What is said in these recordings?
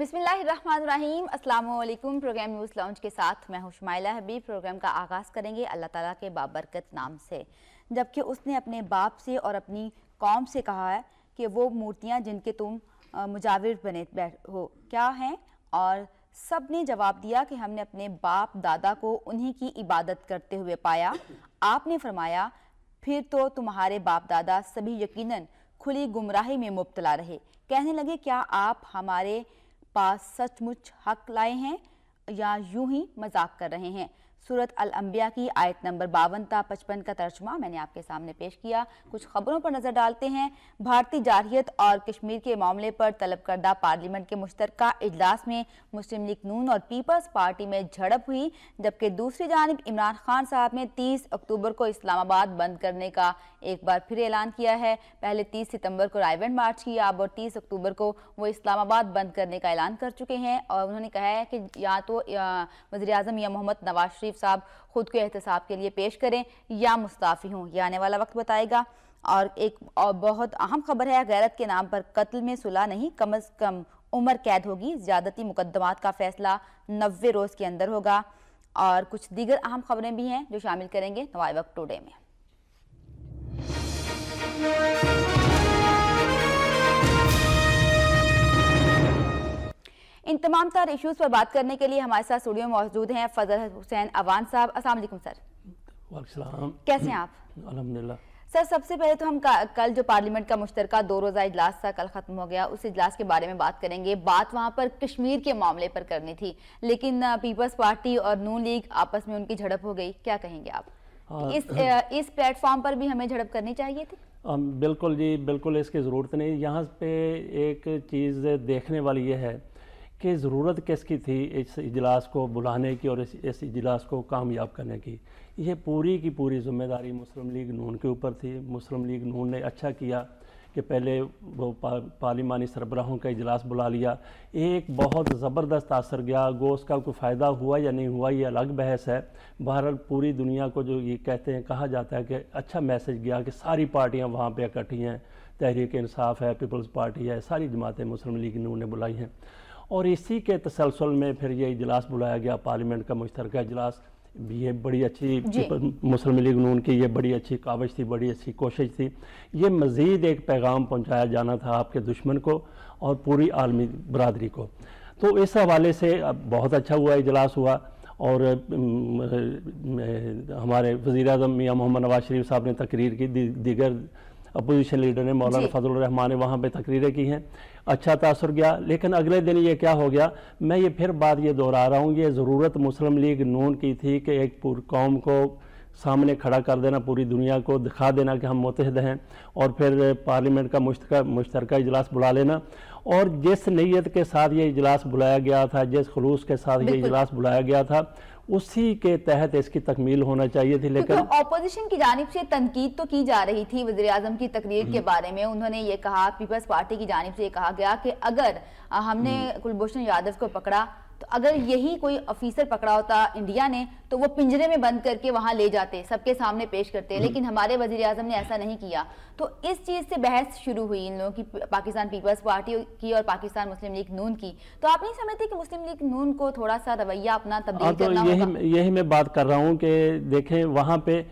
बिसमीम अल्लाम programme news launch के साथ मैं हुशमाइला हबीब प्रोग्राम का आगाज़ करेंगे अल्लाह ताला के बाबरकत नाम से जबकि उसने अपने बाप से और अपनी कौम से कहा है कि वो मूर्तियाँ जिनके तुम मुजाविर बने बैठ हो क्या हैं और सब ने जवाब दिया कि हमने अपने बाप दादा को उन्हीं की इबादत करते हुए पाया आपने फरमाया फिर तो तुम्हारे बाप दादा सभी यकीनन खुली गुमराही में मुबतला रहे कहने लगे क्या आप हमारे पास सचमुच हक लाए हैं या यूं ही मजाक कर रहे हैं सूरत अल अम्बिया की आयत नंबर बावन था पचपन का तर्जमा मैंने आपके सामने पेश किया कुछ खबरों पर नजर डालते हैं भारतीय जारहीत और कश्मीर के मामले पर तलब करदा पार्लियामेंट के मुश्तर इजलास में मुस्लिम लीग नून और पीपल्स पार्टी में झड़प हुई जबकि दूसरी जानब इमरान खान साहब ने तीस अक्टूबर को इस्लामाबाद बंद करने का एक बार फिर ऐलान किया है पहले तीस सितम्बर को रायवेंड मार्च किया अब और तीस अक्टूबर को वो इस्लामाबाद बंद करने का ऐलान कर चुके हैं और उन्होंने कहा है कि या तो वजी अजम या मोहम्मद नवाज शरीफ साहब खुद को एहतसाब के लिए पेश करें या मुस्ताफ़ी हों यह आने वाला वक्त बताएगा और एक और बहुत अहम खबर है गैरत के नाम पर कत्ल में सुलह नहीं कम अज़ कम उम्र कैद होगी ज़्यादती मुकदमात का फैसला नबे रोज़ के अंदर होगा और कुछ दीगर अहम खबरें भी हैं जो शामिल करेंगे नवाए वक्त टूडे में इन तमाम सारे इश्यूज पर बात करने के लिए हमारे साथ स्टूडियो में मौजूद हैं फजल हुसैन अवान साहब असल सर कैसे हैं आप अलहमदिल्ला सर सबसे पहले तो हम कल जो पार्लियामेंट का मुश्तर दो रोज़ा इजलास था कल ख़त्म हो गया उस इजलास के बारे में बात करेंगे बात वहाँ पर कश्मीर के मामले पर करनी थी लेकिन पीपल्स पार्टी और नू लीग आपस में उनकी झड़प हो गई क्या कहेंगे आप हाँ, इस हाँ। इस प्लेटफॉर्म पर भी हमें झड़प करनी चाहिए थी बिल्कुल जी बिल्कुल इसकी ज़रूरत नहीं यहाँ पे एक चीज़ देखने वाली ये है कि ज़रूरत किसकी थी इस इजलास को बुलाने की और इस इस इजलास को कामयाब करने की यह पूरी की पूरी जिम्मेदारी मुस्लिम लीग नून के ऊपर थी मुस्लिम लीग नून ने अच्छा किया कि पहले वो पा, पार्लिमानी सरबराहों का इजलास बुला लिया एक बहुत ज़बरदस्त असर गया गो उसका कोई फ़ायदा हुआ या नहीं हुआ ये अलग बहस है बहरहाल पूरी दुनिया को जो ये कहते हैं कहा जाता है कि अच्छा मैसेज गया कि सारी पार्टियाँ वहाँ पर इकट्ठी हैं तहरीक इंसाफ है पीपल्स पार्टी है सारी जमातें मुस्लिम लीग नून ने बुलाई हैं और इसी के तसलसल में फिर ये इजलास बुलाया गया पार्लियामेंट का मुश्तर इजलास ये बड़ी अच्छी मुस्लिम लीग नून की ये बड़ी अच्छी काविश थी बड़ी अच्छी कोशिश थी ये मज़ीद एक पैगाम पहुँचाया जाना था आपके दुश्मन को और पूरी आलमी बरदरी को तो इस हवाले से बहुत अच्छा हुआ इजलास हुआ और हमारे वज़ी अजम मियाँ मोहम्मद नवाज शरीफ साहब ने तकरीर की दीगर अपोजिशन लीडर ने मौलाना फजल रहमान ने वहाँ पर तकरीरें की हैं अच्छा तासर गया लेकिन अगले दिन ये क्या हो गया मैं ये फिर बात ये दोहरा रहा हूँ ये ज़रूरत मुस्लिम लीग नून की थी कि एक पूरी कौम को सामने खड़ा कर देना पूरी दुनिया को दिखा देना कि हम मुतहद हैं और फिर पार्लियामेंट का मुश्तर मुश्तरक इजलास बुला लेना और जिस नीयत के साथ ये इजलास बुलाया गया था जिस खलूस के साथ ये इजलास बुलाया गया था उसी के तहत इसकी तकमील होना चाहिए थी लेकिन ऑपोजिशन की जानब से तनकीद तो की जा रही थी वजी अजम की तकरीर के हम्म। बारे में उन्होंने ये कहा पीपल्स पार्टी की जानब से ये कहा गया कि अगर हमने हम्म। कुलभूषण यादव को पकड़ा तो अगर यही कोई ऑफिसर पकड़ा होता इंडिया ने तो वो पिंजरे में बंद करके वहां ले जाते सबके सामने पेश करते हम्म। लेकिन हमारे वजीर आजम ने ऐसा नहीं किया तो इस चीज़ से बहस शुरू हुई इन लोगों की पाकिस्तान पीपल्स पार्टी की और पाकिस्तान मुस्लिम लीग नून की तो आप नहीं समझते कि मुस्लिम लीग नून को थोड़ा सा रवैया अपना तब्दील हाँ, तो करना यही यही मैं बात कर रहा हूँ कि देखें वहां पे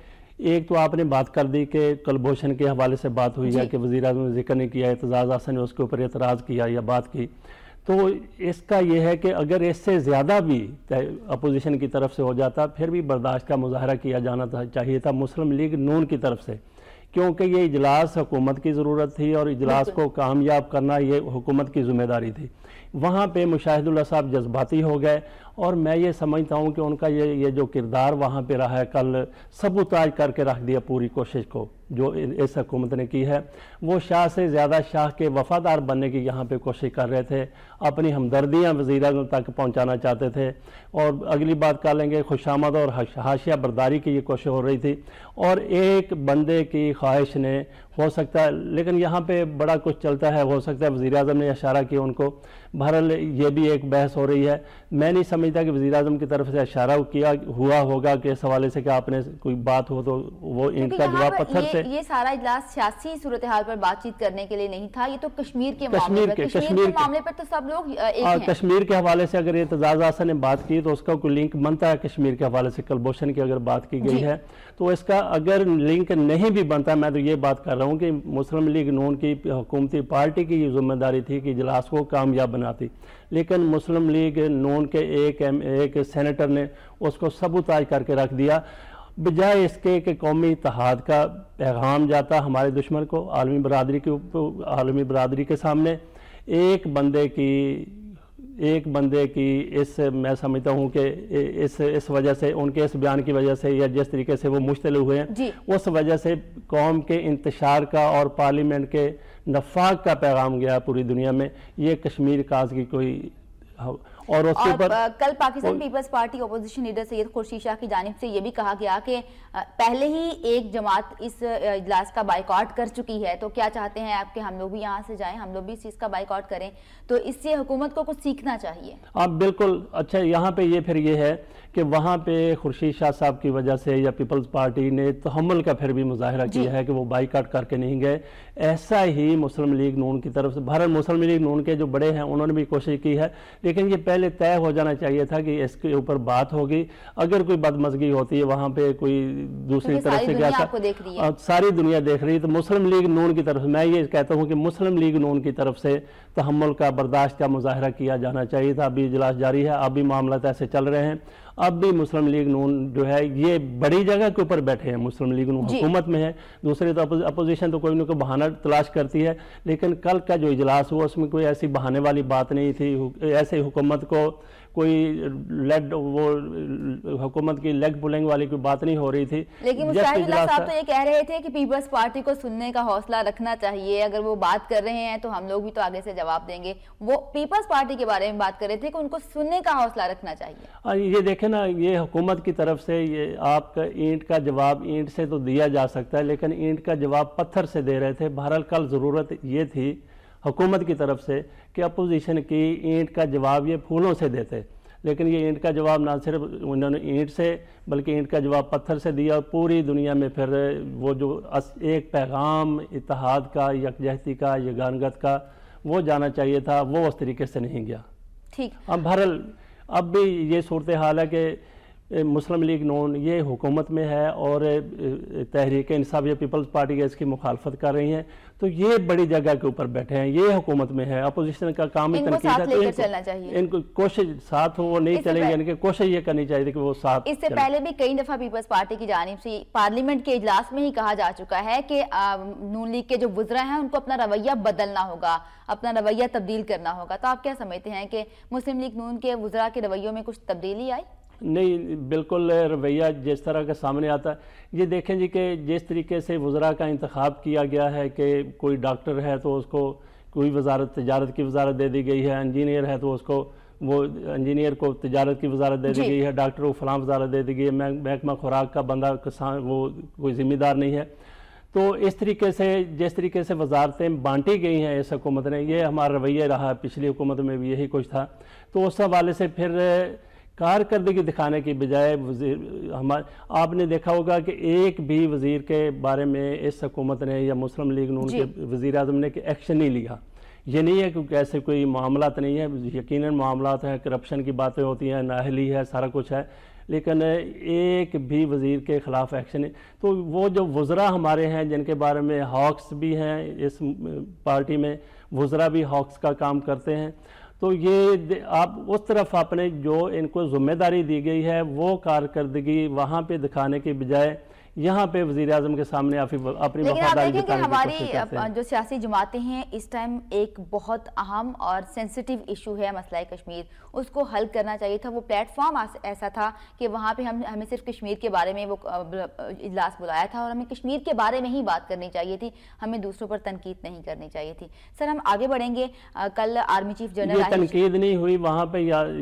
एक तो आपने बात कर दी कि कुलभूषण के हवाले से बात हुई है कि वजी अजम ने जिक्र नहीं किया एतजाज़ आसन ने उसके ऊपर एतराज़ किया या बात की तो इसका यह है कि अगर इससे ज़्यादा भी अपोजिशन की तरफ से हो जाता फिर भी बर्दाश्त का मुजाहरा किया जाना था, चाहिए था मुस्लिम लीग नून की तरफ से क्योंकि ये इजलास हुकूमत की ज़रूरत थी और इजलास को कामयाब करना ये हुकूमत की जिम्मेदारी थी वहाँ पे मुशाहिदुल्ला साहब जज्बाती हो गए और मैं ये समझता हूँ कि उनका ये ये जो किरदार वहाँ पे रहा है कल सबूताज करके रख दिया पूरी कोशिश को जो इस हकूमत ने की है वो शाह से ज़्यादा शाह के वफादार बनने की यहाँ पे कोशिश कर रहे थे अपनी हमदर्दियाँ वजीर तक पहुँचाना चाहते थे और अगली बात कर लेंगे खुशामद और हाशिया बर्दारी की ये कोशिश हो रही थी और एक बंदे की ख्वाहिश ने हो सकता है लेकिन यहाँ पे बड़ा कुछ चलता है हो सकता है वज़ी अजम ने इशारा किया उनको बहरहाल ये भी एक बहस हो रही है मैं नहीं समझता कि वजी अजम की तरफ से इशारा किया हुआ होगा कि इस हवाले से कि आपने कोई बात हो तो वो इनका जवाब पत्थर से ये सारा इजलास सियासी सूरत हाल पर बातचीत करने के लिए नहीं था ये तो कश्मीर के कश्मीर के कश्मीर के मामले पर तो सब लोग हाँ, कश्मीर के हवाले से अगर एतजाज आसन ने बात की तो उसका कोई लिंक बनता है कश्मीर के हवाले से कलभूषण की अगर बात की गई है तो इसका अगर लिंक नहीं भी बनता मैं तो ये बात कर रहा हूँ कि मुस्लिम लीग नून की हुकूमती पार्टी की ये जिम्मेदारी थी कि इजलास को कामयाब बनाती लेकिन मुस्लिम लीग नून के एक एम एक सेनेटर ने उसको सबूताज करके रख दिया बजाय इसके कि कौमी इतिहाद का पैगाम जाता हमारे दुश्मन को आलमी बरदरी के आलमी बरदरी के सामने एक बंदे की एक बंदे की इस मैं समझता हूँ कि इस इस वजह से उनके इस बयान की वजह से या जिस तरीके से वो मुश्तल हुए हैं उस वजह से कौम के इंतशार का और पार्लियामेंट के नफाक का पैगाम गया पूरी दुनिया में ये कश्मीर काज की कोई और उसके ऊपर कल Pakistan People's Party opposition leader Syed Khurshid Shah की जानब से ये भी कहा गया कि पहले ही एक जमात इस इजलास का बाइकआउट कर चुकी है तो क्या चाहते हैं आपके हम लोग भी यहाँ से जाएं हम लोग भी इस चीज़ का बाइकआउट करें तो इससे हुकूमत को कुछ सीखना चाहिए आप बिल्कुल अच्छा यहाँ पे ये फिर ये है कि वहाँ पे खुर्शीद शाह साहब की वजह से या पीपल्स पार्टी ने तहमल का फिर भी मुजाहरा किया है कि वो बाईकाट करके नहीं गए ऐसा ही मुस्लिम लीग नून की तरफ से भारत मुस्लिम लीग नून के जो बड़े हैं उन्होंने भी कोशिश की है लेकिन ये पहले तय हो जाना चाहिए था कि इसके ऊपर बात होगी अगर कोई बदमजगी होती है वहाँ पे कोई दूसरी तरफ से क्या था सारी दुनिया देख रही है तो मुस्लिम लीग नून की तरफ मैं ये कहता हूँ कि मुस्लिम लीग नून की तरफ से तहमल का बर्दाश्त का मुजाहरा किया जाना चाहिए था अभी इजलास जारी है अभी मामला ऐसे चल रहे हैं अब भी मुस्लिम लीग नून जो है ये बड़ी जगह के ऊपर बैठे हैं मुस्लिम लीग नून हुकूमत में है दूसरे तो अपोजिशन तो कोई ना कोई बहाना तलाश करती है लेकिन कल का जो इजलास हुआ उसमें कोई ऐसी बहाने वाली बात नहीं थी ऐसे हुकूमत को कोई लेड वो हुकूमत की लेग पुलिंग वाली कोई बात नहीं हो रही थी लेकिन साहब तो ये कह रहे थे कि पीपल्स पार्टी को सुनने का हौसला रखना चाहिए अगर वो बात कर रहे हैं तो हम लोग भी तो आगे से जवाब देंगे वो पीपल्स पार्टी के बारे में बात कर रहे थे कि उनको सुनने का हौसला रखना चाहिए हाँ, ये देखे ना ये हुकूमत की तरफ से ये आपका ईंट का जवाब ईंट से तो दिया जा सकता है लेकिन ईंट का जवाब पत्थर से दे रहे थे बहरहाल कल ज़रूरत ये थी हुकूमत की तरफ से कि अपोजिशन की ईंट का जवाब ये फूलों से देते लेकिन ये ईंट का जवाब ना सिर्फ उन्होंने ईंट से बल्कि ईंट का जवाब पत्थर से दिया और पूरी दुनिया में फिर वो जो एक पैगाम इतिहाद का यकजहती का यगानगत का वो जाना चाहिए था वो उस तरीके से नहीं गया ठीक अब भरल अब भी ये सूरत हाल है कि मुस्लिम लीग नून ये हुकूमत में है और तहरीक इंसाफ या पीपल्स पार्टी इसकी मुखालफत कर रही है तो ये बड़ी जगह के ऊपर बैठे हैं ये हुकूमत में है अपोजिशन का काम इनको तनकीद है तो इनको, इनको कोशिश साथ हो वो नहीं चलेंगे इनके कोशिश ये करनी चाहिए कि वो साथ इससे पहले भी कई दफ़ा पीपल्स पार्टी की जानब से पार्लियामेंट के इजलास में ही कहा जा चुका है कि नून लीग के जो गुजरा है उनको अपना रवैया बदलना होगा अपना रवैया तब्दील करना होगा तो आप क्या समझते हैं कि मुस्लिम लीग नून के गुजरा के रवैयों में कुछ तब्दीली आई नहीं बिल्कुल रवैया जिस तरह का सामने आता है ये देखें जी कि जिस तरीके से वज़रा का इंतखब किया गया है कि कोई डॉक्टर है तो उसको कोई वजारत तजारत की वजारत दे दी गई है इंजीनियर है तो उसको वो इंजीनियर को तजारत की वजारत दे दी गई है डॉक्टर को फलाम वजारत दे दी गई है महकमा खुराक का बंदा किसान वो कोई ज़िम्मेदार नहीं है तो इस तरीके से जिस तरीके से वजारतें बांटी गई हैं इस हुकूमत ने ये हमारा रवैया रहा पिछली हुकूमत में भी यही कुछ था तो उस हवाले से फिर कारकर्दगी दिखाने की बजाय वजीर हमारे आपने देखा होगा कि एक भी वज़ीर के बारे में इस हकूमत ने या मुस्लिम लीग नून के वज़ी अजम ने एक्शन नहीं लिया ये नहीं है क्योंकि ऐसे कोई मामला नहीं है यकीन मामला हैं करप्शन की बातें होती हैं नाहली है सारा कुछ है लेकिन एक भी वज़ीर के ख़िलाफ़ एक्शन तो वो जो वज़रा हमारे हैं जिनके बारे में हॉक्स भी हैं इस पार्टी में वज़रा भी हॉक्स का काम करते हैं तो ये आप उस तरफ आपने जो इनको ज़िम्मेदारी दी गई है वो कारकर्दगी वहाँ पे दिखाने के बजाय यहाँ पे वजीर अजम के सामने अपनी लेकिन हमारी जो सियासी जमाते हैं इस टाइम एक बहुत अहम और सेंसिटिव इशू है मसला कश्मीर उसको हल करना चाहिए था वो प्लेटफॉर्म ऐसा था कि वहाँ पे हम हमें सिर्फ कश्मीर के बारे में वो इजलास बुलाया था और हमें कश्मीर के बारे में ही बात करनी चाहिए थी हमें दूसरों पर तनकीद नहीं करनी चाहिए थी सर हम आगे बढ़ेंगे कल आर्मी चीफ जनरल तनकीद नहीं हुई वहाँ पे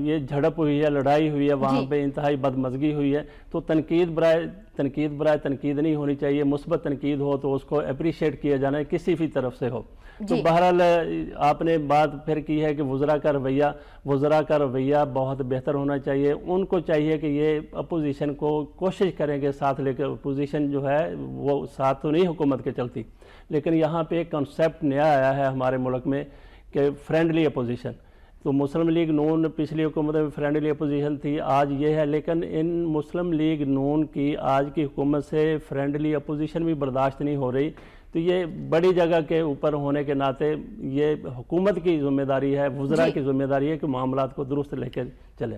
ये झड़प हुई है लड़ाई हुई है वहाँ पे इंतहाई बदमजगी हुई है तो तनकीद बरए तनकीद बरए तनकीद नहीं होनी चाहिए मुस्बत तनकीद हो तो उसको अप्रिशिएट किया जाना है किसी भी तरफ से हो तो बहरहाल आपने बात फिर की है कि वज़रा का रवैया वज़रा का रवैया बहुत बेहतर होना चाहिए उनको चाहिए कि ये अपोजिशन को कोशिश करें कि साथ लेकर अपोजिशन जो है वो साथ तो नहीं हुकूमत के चलती लेकिन यहाँ पे एक कॉन्सेप्ट नया आया है हमारे मुल्क में कि फ्रेंडली अपोजिशन तो मुस्लिम लीग नून पिछली हुकूमत में फ्रेंडली अपोजिशन थी आज ये है लेकिन इन मुस्लिम लीग नून की आज की हुकूमत से फ्रेंडली अपोजिशन भी बर्दाश्त नहीं हो रही तो ये बड़ी जगह के ऊपर होने के नाते ये हुकूमत की जिम्मेदारी है वजरा की जिम्मेदारी है कि मामला को दुरुस्त लेकर चले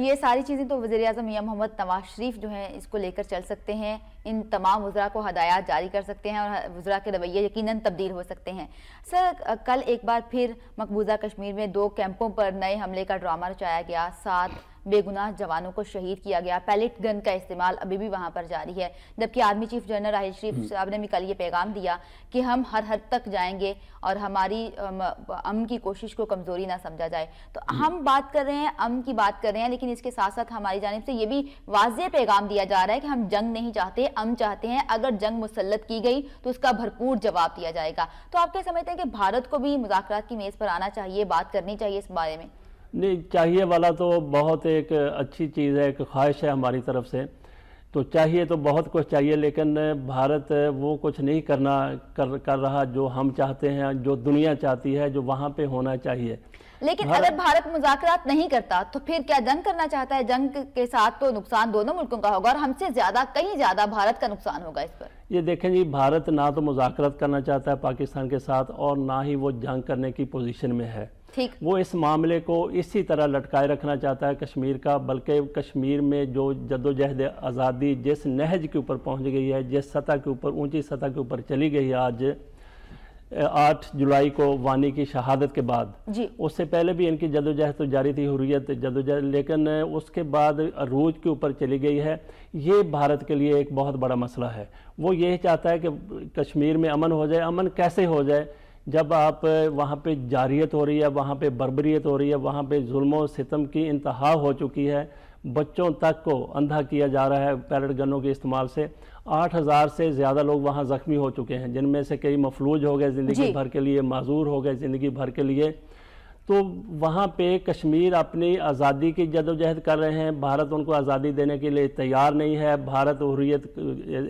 ये सारी चीज़ें तो वजी अजम मियाँ मोहम्मद नवाज शरीफ जो हैं इसको लेकर चल सकते हैं इन तमाम वजरा को हदायत जारी कर सकते हैं और वजरा के रवैये यकीनन तब्दील हो सकते हैं सर कल एक बार फिर मकबूजा कश्मीर में दो कैंपों पर नए हमले का ड्रामा रचाया गया सात बेगुनाह जवानों को शहीद किया गया पैलेट गन का इस्तेमाल अभी भी वहां पर जारी है जबकि army chief general Raheel Sharif हम्म। साहब ने भी कल ये पैगाम दिया कि हम हर हद तक जाएंगे और हमारी अम की कोशिश को कमजोरी ना समझा जाए तो हम्म। हम बात कर रहे हैं अम की बात कर रहे हैं लेकिन इसके साथ साथ हमारी जानब से ये भी वाजह पैगाम दिया जा रहा है कि हम जंग नहीं चाहते अम चाहते हैं अगर जंग मुसलत की गई तो उसका भरपूर जवाब दिया जाएगा तो आप क्या समझते हैं कि भारत को भी मुजाकर की मेज़ पर आना चाहिए बात करनी चाहिए इस बारे में नहीं चाहिए वाला तो बहुत एक अच्छी चीज़ है एक ख्वाहिश है हमारी तरफ से तो चाहिए तो बहुत कुछ चाहिए लेकिन भारत वो कुछ नहीं करना कर कर रहा जो हम चाहते हैं जो दुनिया चाहती है जो वहाँ पे होना चाहिए लेकिन हाँ। अगर भारत मुजात नहीं करता तो फिर क्या जंग करना चाहता है जंग के साथ तो नुकसान दोनों मुल्कों का होगा और हमसे ज्यादा कहीं ज्यादा भारत का नुकसान होगा इस पर ये देखें जी भारत ना तो मुजात करना चाहता है पाकिस्तान के साथ और ना ही वो जंग करने की पोजिशन में है ठीक वो इस मामले को इसी तरह लटकाए रखना चाहता है कश्मीर का बल्कि कश्मीर में जो जदोजहद आज़ादी जिस नहज के ऊपर पहुंच गई है जिस सतह के ऊपर ऊंची सतह के ऊपर चली गई है आज आठ जुलाई को वानी की शहादत के बाद उससे पहले भी इनकी जदोजहद तो जारी थी हुरियत जदोजहद लेकिन उसके बाद अरूज के ऊपर चली गई है ये भारत के लिए एक बहुत बड़ा मसला है वो ये चाहता है कि कश्मीर में अमन हो जाए अमन कैसे हो जाए जब आप वहाँ पे जारियत हो रही है वहाँ पे बर्बरीत हो रही है वहाँ पे जुल्म सितम की इंतहा हो चुकी है बच्चों तक को अंधा किया जा रहा है पैरट गनों के इस्तेमाल से आठ हज़ार से ज़्यादा लोग वहाँ ज़ख्मी हो चुके हैं जिनमें से कई मफलूज हो गए ज़िंदगी भर के लिए माजूर हो गए ज़िंदगी भर के लिए तो वहाँ पे कश्मीर अपनी आज़ादी की जदोजहद कर रहे हैं भारत उनको आज़ादी देने के लिए तैयार नहीं है भारत हुरियत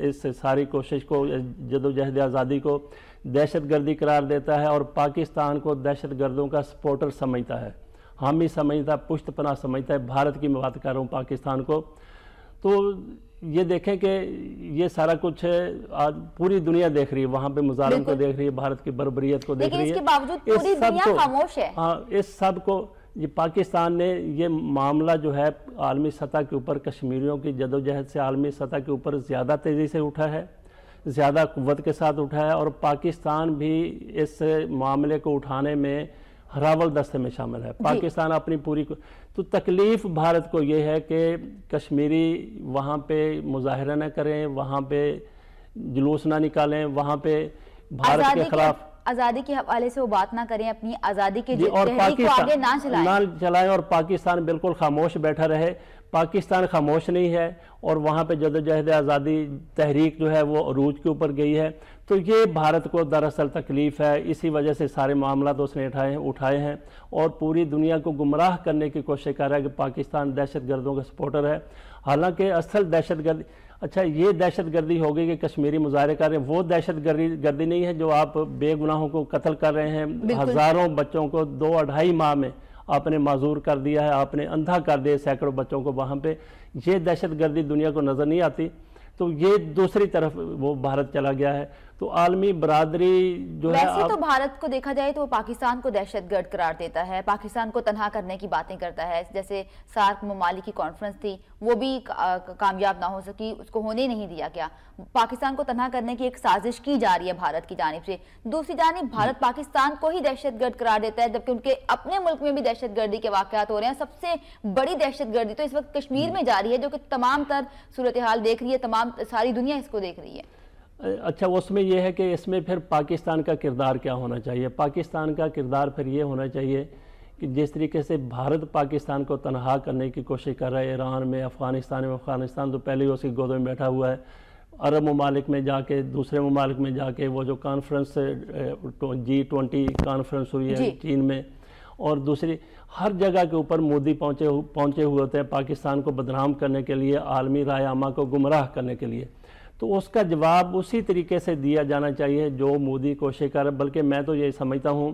इस सारी कोशिश को जदोजहद आज़ादी को दहशत गर्दी करार देता है और पाकिस्तान को दहशत गर्दों का सपोर्टर समझता है हामी ही समझता पुश्त पना समझता है भारत की मैं बात कर रहा हूँ पाकिस्तान को तो ये देखें कि ये सारा कुछ आज पूरी दुनिया देख रही है वहाँ पे मुजालम को देख रही है भारत की बरबरीत को देख रही है इसके बावजूद पूरी हाँ इस सब को ये पाकिस्तान ने ये मामला जो है आलमी सतह के ऊपर कश्मीरियों की जदोजहद से आलमी सतह के ऊपर ज़्यादा तेज़ी से उठा है ज़्यादा कुत के साथ उठा है और पाकिस्तान भी इस मामले को उठाने में हरावल दस्ते में शामिल है पाकिस्तान अपनी पूरी तो तकलीफ भारत को यह है कि कश्मीरी वहाँ पे मुजाहरा ना करें वहाँ पे जुलूस ना निकालें वहाँ पे भारत के खिलाफ आज़ादी के हवाले से वो बात ना करें अपनी आज़ादी के और को आगे ना चलाएं ना चलाएं और पाकिस्तान बिल्कुल खामोश बैठा रहे पाकिस्तान खामोश नहीं है और वहाँ पे जदोजहद आज़ादी तहरीक जो है वो अरूज के ऊपर गई है तो ये भारत को दरअसल तकलीफ है इसी वजह से सारे मामला तो उसने उठाए उठाए हैं और पूरी दुनिया को गुमराह करने की कोशिश कर रहा है कि पाकिस्तान दहशत गर्दों का सपोर्टर है हालांकि असल दहशत गर्दी अच्छा ये दहशत गर्दी हो गई कि कश्मीरी मुजाहरे कर रहे हैं वो दहशत गर्दी गर्दी नहीं है जो आप बेगुनाहों को कत्ल कर रहे हैं हज़ारों बच्चों को दो अढ़ाई माह में आपने माजूर कर दिया है आपने अंधा कर दिया सैकड़ों बच्चों को वहाँ पर ये दहशत गर्दी दुनिया को नज़र नहीं आती तो ये दूसरी तरफ वो भारत चला गया है तो आलमी बरदरी जो वैसे है तो भारत को देखा जाए तो वो पाकिस्तान को दहशतगर्द करार देता है पाकिस्तान को तनहा करने की बातें करता है जैसे सार्क ममालिक की कॉन्फ्रेंस थी वो भी का, कामयाब ना हो सकी उसको होने नहीं दिया गया पाकिस्तान को तनहा करने की एक साजिश की जा रही है भारत की जानब से दूसरी जानब भारत हम्म। पाकिस्तान को ही गर्द करार देता है जबकि उनके अपने मुल्क में भी गर्दी के वाकत हो रहे हैं सबसे बड़ी गर्दी तो इस वक्त कश्मीर में हम्म। जारी है जो कि तमाम तर सूरत हाल देख रही है तमाम सारी दुनिया इसको देख रही है अच्छा उसमें यह है कि इसमें फिर पाकिस्तान का किरदार क्या होना चाहिए पाकिस्तान का किरदार फिर ये होना चाहिए कि जिस तरीके से भारत पाकिस्तान को तनहा करने की कोशिश कर रहा है ईरान में अफ़गानिस्तान में अफ़गानिस्तान तो पहले ही उसकी गोदों में बैठा हुआ है अरब ममालिक में जाके दूसरे ममालिक में जाके वो जो कॉन्फ्रेंस तो जी ट्वेंटी कॉन्फ्रेंस हुई है चीन में और दूसरी हर जगह के ऊपर मोदी पहुँचे पहुँचे हुए होते हैं पाकिस्तान को बदनाम करने के लिए आलमी रायामा को गुमराह करने के लिए तो उसका जवाब उसी तरीके से दिया जाना चाहिए जो मोदी कोशिश कर बल्कि मैं तो ये समझता हूँ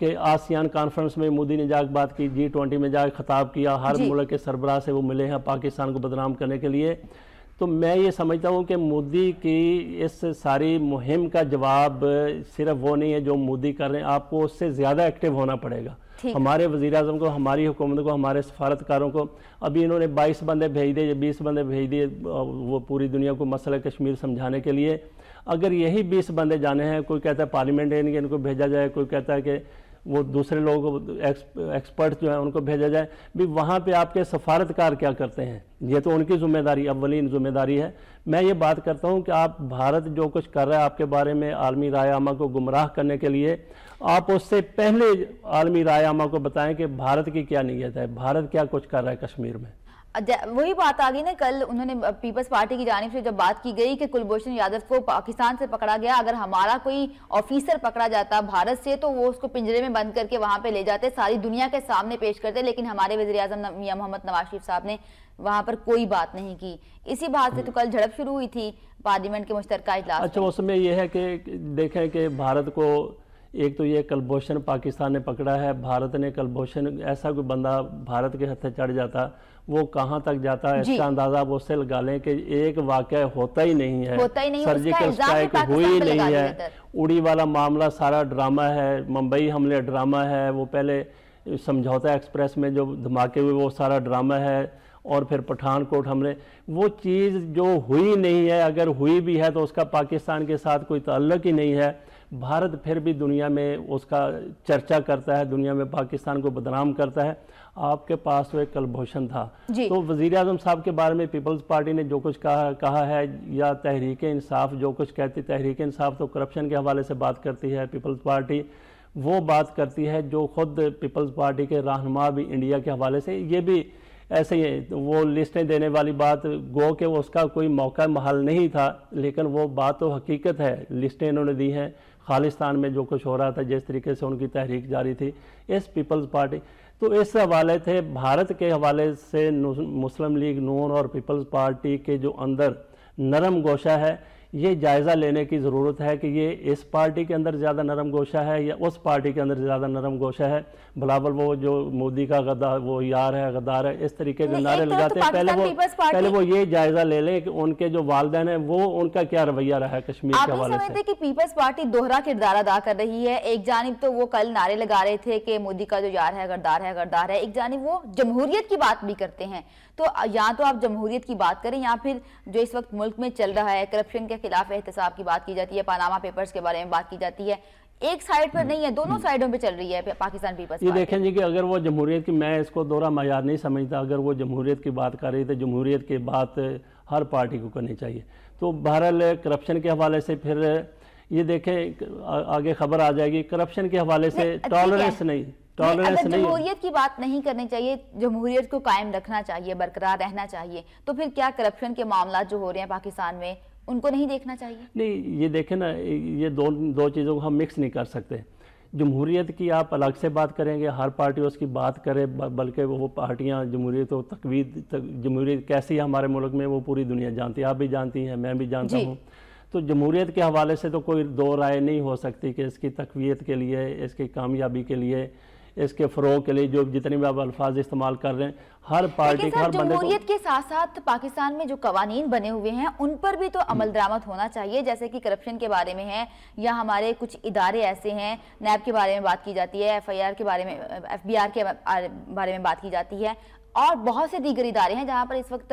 कि आसियान कॉन्फ्रेंस में मोदी ने जाकर बात की जी ट्वेंटी में जाकर खिताब किया हर मुल्क के सरबराह से वो मिले हैं पाकिस्तान को बदनाम करने के लिए तो मैं ये समझता हूँ कि मोदी की इस सारी मुहिम का जवाब सिर्फ वो नहीं है जो मोदी कर रहे हैं आपको उससे ज़्यादा एक्टिव होना पड़ेगा हमारे वजी अजम को हमारी हुकूमत को हमारे सफारतकारों को अभी इन्होंने बाईस बंदे भेज दिए बीस बंदे भेज दिए वो पूरी दुनिया को मसल कश्मीर समझाने के लिए अगर यही बीस बंदे जाने हैं कोई कहता है है के इनको भेजा जाए कोई कहता है कि वो दूसरे लोगों को एक्सपर्ट जो है उनको भेजा जाए भी वहाँ पर आपके सफारतकार क्या करते हैं ये तो उनकी ज़िम्मेदारी अवलिन ज़िम्मेदारी है मैं ये बात करता हूँ कि आप भारत जो कुछ कर रहा है आपके बारे में आलमी राय आमा को गुमराह करने के लिए आप उससे पहले आलमी राय आमा को बताएं कि भारत की क्या नीयत है भारत क्या कुछ कर रहा है कश्मीर में वही बात आ गई ना कल उन्होंने पीपल्स पार्टी की जानब से जब बात की गई कि कुलभूषण यादव को पाकिस्तान से पकड़ा गया अगर हमारा कोई ऑफिसर पकड़ा जाता भारत से तो वो उसको पिंजरे में बंद करके वहां पे ले जाते सारी दुनिया के सामने पेश करते लेकिन हमारे वजी अजम मियाँ मोहम्मद नवाज शरीफ साहब ने वहां पर कोई बात नहीं की इसी बात से तो कल झड़प शुरू हुई थी पार्लियामेंट के मुश्तर इजलास अच्छा उसमें यह है कि देखें कि भारत को एक तो ये कलभूषण पाकिस्तान ने पकड़ा है भारत ने कलभूषण ऐसा कोई बंदा भारत के हथे चढ़ जाता वो कहाँ तक जाता है इसका अंदाजा आप उससे लगा लें कि एक वाक्य होता ही नहीं है सर्जिकल स्ट्राइक हुई नहीं है उड़ी वाला मामला सारा ड्रामा है मुंबई हमले ड्रामा है वो पहले समझौता एक्सप्रेस में जो धमाके हुए वो सारा ड्रामा है और फिर पठानकोट हमने वो चीज़ जो हुई नहीं है अगर हुई भी है तो उसका पाकिस्तान के साथ कोई ताल्लुक ही नहीं है भारत फिर भी दुनिया में उसका चर्चा करता है दुनिया में पाकिस्तान को बदनाम करता है आपके पास वो तो एक कलभूषण था तो वजीर अजम साहब के बारे में पीपल्स पार्टी ने जो कुछ कहा कहा है या तहरीक इंसाफ जो कुछ कहती तहरीक इंसाफ तो करप्शन के हवाले से बात करती है पीपल्स पार्टी वो बात करती है जो खुद पीपल्स पार्टी के रहनमा भी इंडिया के हवाले से ये भी ऐसे ही वो लिस्टें देने वाली बात गो के उसका कोई मौका महल नहीं था लेकिन वो बात तो हकीकत है लिस्टें इन्होंने दी हैं खालिस्तान में जो कुछ हो रहा था जिस तरीके से उनकी तहरीक जारी थी इस पीपल्स पार्टी तो इस हवाले थे भारत के हवाले से मुस्लिम लीग नून और पीपल्स पार्टी के जो अंदर नरम गोशा है ये जायज़ा लेने की ज़रूरत है कि ये इस पार्टी के अंदर ज़्यादा नरम गोशा है या उस पार्टी के अंदर ज़्यादा नरम गोशा है भलावल वो जो मोदी का गद्दार वो यार है गद्दार है इस तरीके के नारे लगाते तो हैं पहले वो पहले वो ये जायज़ा ले लें कि उनके जो वालदे हैं वो उनका क्या रवैया रहा है कश्मीर के हवाले से कि पीपल्स पार्टी दोहरा किरदार अदा कर रही है एक जानब तो वो कल नारे लगा रहे थे कि मोदी का जो यार है गद्दार है गद्दार है एक जानब वो जमहूरियत की बात भी करते हैं तो या तो आप जमहूरियत की बात करें या फिर जो इस वक्त मुल्क में चल रहा है करप्शन के खिलाफ एहतसाब की बात की जाती है पानामा पेपर्स के बारे में बात की जाती है एक साइड पर नहीं है दोनों साइडों पे चल रही है पाकिस्तान पीपल्स ये देखें जी कि अगर वो जमहूरियत की मैं इसको दोहरा मैार नहीं समझता अगर वो जमहूरियत की बात कर रही तो जमहूरियत की बात हर पार्टी को करनी चाहिए तो बहरहाल करप्शन के हवाले से फिर ये देखें आगे खबर आ जाएगी करप्शन के हवाले से टॉलरेंस नहीं टॉलरेंस नहीं जमहूरियत की बात नहीं करनी चाहिए जमहूरियत को कायम रखना चाहिए बरकरार रहना चाहिए तो फिर क्या करप्शन के मामला जो हो रहे हैं पाकिस्तान में उनको नहीं देखना चाहिए नहीं ये देखें ना ये दो दो चीज़ों को हम मिक्स नहीं कर सकते जमहूरीत की आप अलग से बात करेंगे हर पार्टी उसकी बात करे बल्कि वो पार्टियाँ जमहूरीत तो तकवीद तक, जमहूरीत कैसी है हमारे मुल्क में वो पूरी दुनिया जानती है आप भी जानती हैं मैं भी जानता हूँ तो जमहूरीत के हवाले से तो कोई दो राय नहीं हो सकती कि इसकी तकवीत के लिए इसकी कामयाबी के लिए इसके फ़रोग के लिए जो जितने भी आप अल्फाज इस्तेमाल कर रहे हैं हर पार्टी हर जमहूरियत के साथ साथ पाकिस्तान में जो कवानीन बने हुए हैं उन पर भी तो अमल हम्म। दरामद होना चाहिए जैसे कि करप्शन के बारे में है या हमारे कुछ इदारे ऐसे हैं नैब के बारे में बात की जाती है एफ आई आर के बारे में एफ बी आर के बारे में बात की जाती है और बहुत से दीगर इदारे हैं जहां पर इस वक्त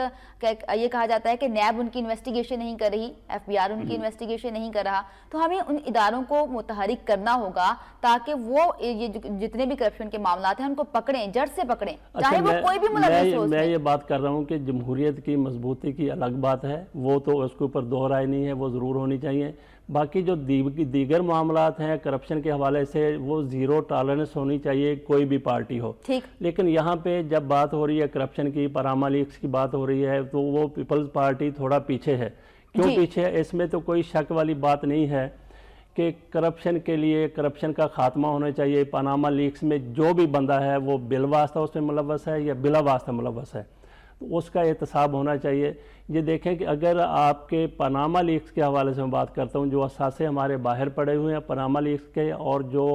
ये कहा जाता है कि नैब उनकी इन्वेस्टिगेशन नहीं कर रही एफ उनकी इन्वेस्टिगेशन हम्म। नहीं कर रहा तो हमें उन इदारों को मुतहरिक करना होगा ताकि वो ये जितने भी करप्शन के मामला हैं उनको पकड़ें जड़ से पकड़ें अच्छा, चाहे वो कोई भी मैं, हो मैं ये बात कर रहा हूँ कि जमहूरियत की मजबूती की अलग बात है वो तो उसके ऊपर दोहराए नहीं है वो ज़रूर होनी चाहिए बाकी जो दी, दीगर मामला हैं करप्शन के हवाले से वो ज़ीरो टॉलरेंस होनी चाहिए कोई भी पार्टी हो ठीक लेकिन यहाँ पे जब बात हो रही है करप्शन की परामा की बात हो रही है तो वो पीपल्स पार्टी थोड़ा पीछे है क्यों पीछे है इसमें तो कोई शक वाली बात नहीं है कि करप्शन के लिए करप्शन का खात्मा होना चाहिए पनामा लीक्स में जो भी बंदा है वो बिल वास्ता उसमें मुलवस है या बिला वास्ता मुलवस है तो उसका एहतसाब होना चाहिए ये देखें कि अगर आपके पनामा लीक्स के हवाले से मैं बात करता हूँ जो असासे हमारे बाहर पड़े हुए हैं पनामा लीक्स के और जो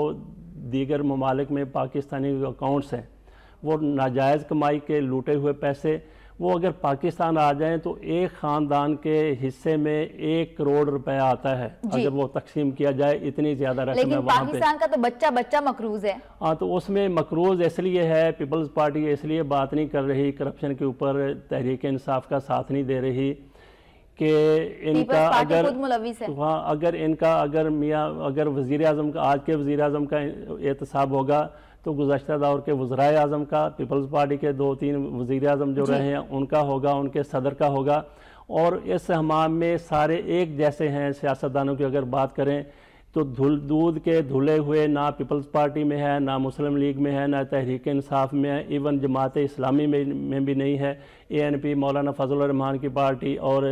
दीगर ममालिक में पाकिस्तानी अकाउंट्स हैं वो नाजायज़ कमाई के लूटे हुए पैसे वो अगर पाकिस्तान आ जाएं तो एक ख़ानदान के हिस्से में एक करोड़ रुपया आता है अगर वो तकसीम किया जाए इतनी ज़्यादा रकम है पाकिस्तान का तो बच्चा बच्चा मकरूज है हाँ तो उसमें मकरूज इसलिए है पीपल्स पार्टी इसलिए बात नहीं कर रही करप्शन के ऊपर तहरीक इंसाफ का साथ नहीं दे रही कि इनका अगर तो हाँ अगर इनका अगर मियाँ अगर वज़ी अजम का आज के वज़ी अजम का एहतसाब होगा तो गुजशत दौर के वज्रा अजम का पीपल्स पार्टी के दो तीन वजीर अजम जो रहे हैं उनका होगा उनके सदर का होगा और इस हमाम में सारे एक जैसे हैं सियासतदानों की अगर बात करें तो धुल दूध के धुले हुए ना पीपल्स पार्टी में है ना मुस्लिम लीग में है ना तहरीक इंसाफ में है इवन जमात इस्लामी में, में भी नहीं है ए एन पी मौलाना फजल रहमान की पार्टी और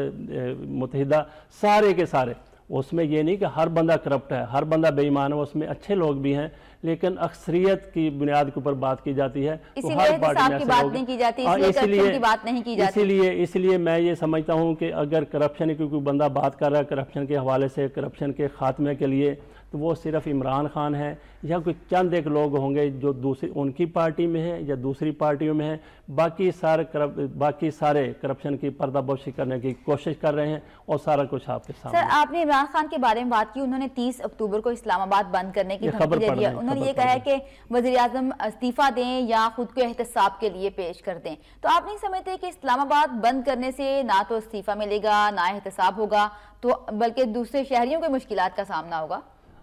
मुतहदा सारे के सारे उसमें ये नहीं कि हर बंदा करप्ट है हर बंदा बेईमान है उसमें अच्छे लोग भी हैं लेकिन अक्सरियत की बुनियाद के ऊपर बात की जाती है तो हर पार्टी तो हाँ, तो की बात नहीं की जाती इसलिए बात नहीं की जाती इसीलिए इसलिए मैं ये समझता हूँ कि अगर करप्शन क्योंकि बंदा बात कर रहा है करप्शन के हवाले से करप्शन के खात्मे के लिए तो वो सिर्फ इमरान खान है या कोई चंद एक लोग होंगे जो दूसरी उनकी पार्टी में है या दूसरी पार्टियों में है बाकी सारे करप बाकी सारे करप्शन की पर्दाबोशी करने की कोशिश कर रहे हैं और सारा कुछ आपके सामने सर आपने इमरान खान के बारे में बात की उन्होंने तीस अक्टूबर को इस्लामाबाद बंद करने की खबर दे दिया उन्होंने ये कहा है कि वजी अजम इस्तीफ़ा दें या खुद को एहतसाब के लिए पेश कर दें तो आप नहीं समझते कि इस्लामाबाद बंद करने से ना तो इस्तीफ़ा मिलेगा ना एहतसाब होगा तो बल्कि दूसरे शहरियों के मुश्किल का सामना होगा